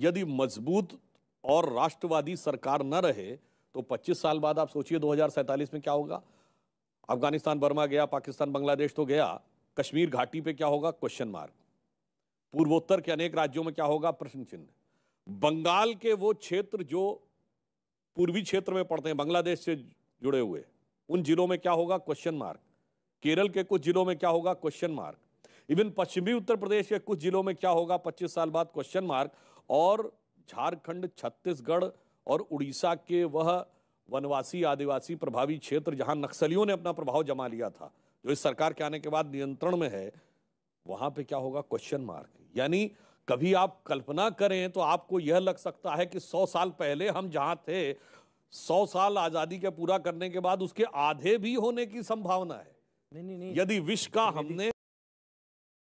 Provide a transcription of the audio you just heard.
यदि मजबूत और राष्ट्रवादी सरकार न रहे तो 25 साल बाद आप सोचिए दो में क्या होगा अफगानिस्तान बर्मा गया पाकिस्तान बांग्लादेश तो गया कश्मीर घाटी पे क्या होगा क्वेश्चन मार्क पूर्वोत्तर के अनेक राज्यों में क्या होगा प्रश्न चिन्ह बंगाल के वो क्षेत्र जो पूर्वी क्षेत्र में पड़ते हैं बांग्लादेश से जुड़े हुए उन जिलों में क्या होगा क्वेश्चन मार्क केरल के कुछ जिलों में क्या होगा क्वेश्चन मार्क इवन पश्चिमी उत्तर प्रदेश के कुछ जिलों में क्या होगा 25 साल बाद क्वेश्चन मार्क और झारखंड छत्तीसगढ़ और उड़ीसा के वह वनवासी आदिवासी प्रभावी क्षेत्र जहां नक्सलियों ने अपना प्रभाव जमा लिया था जो इस सरकार के आने के बाद नियंत्रण में है वहां पे क्या होगा क्वेश्चन मार्क यानी कभी आप कल्पना करें तो आपको यह लग सकता है कि सौ साल पहले हम जहां थे सौ साल आजादी के पूरा करने के बाद उसके आधे भी होने की संभावना है नहीं, नहीं। यदि विश्व का हमने